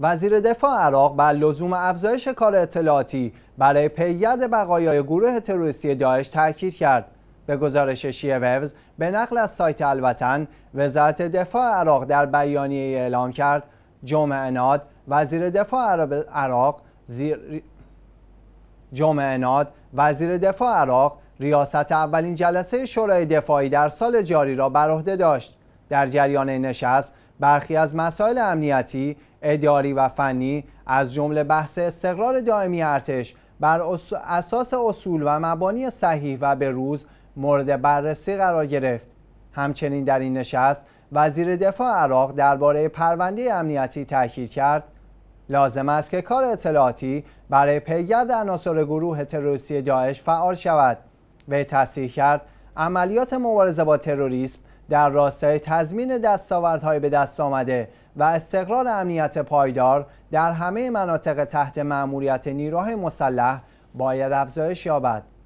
وزیر دفاع عراق بر لزوم افزایش کار اطلاعاتی برای پیگرد بقایای گروه تروریستی داعش تاکید کرد به گزارش شیعه ووز به نقل از سایت الوطن وزارت دفاع عراق در بیانیه اعلام کرد جمعه اناد وزیر دفاع عراق زیر... جمعه وزیر دفاع عراق ریاست اولین جلسه شورای دفاعی در سال جاری را بر عهده داشت در جریان نشست برخی از مسائل امنیتی اداری و فنی از جمله بحث استقرار دائمی ارتش بر اساس اصول و مبانی صحیح و به روز مورد بررسی قرار گرفت همچنین در این نشست وزیر دفاع عراق درباره پرونده امنیتی تاکید کرد لازم است که کار اطلاعاتی برای پیگرد عناصر گروه تروریستی داعش فعال شود وی تصریح کرد عملیات مبارزه با تروریسم در راستای تضمین دستاوردهای به دست آمده و استقرار امنیت پایدار در همه مناطق تحت مأموریت نیروهای مسلح باید افزایش یابد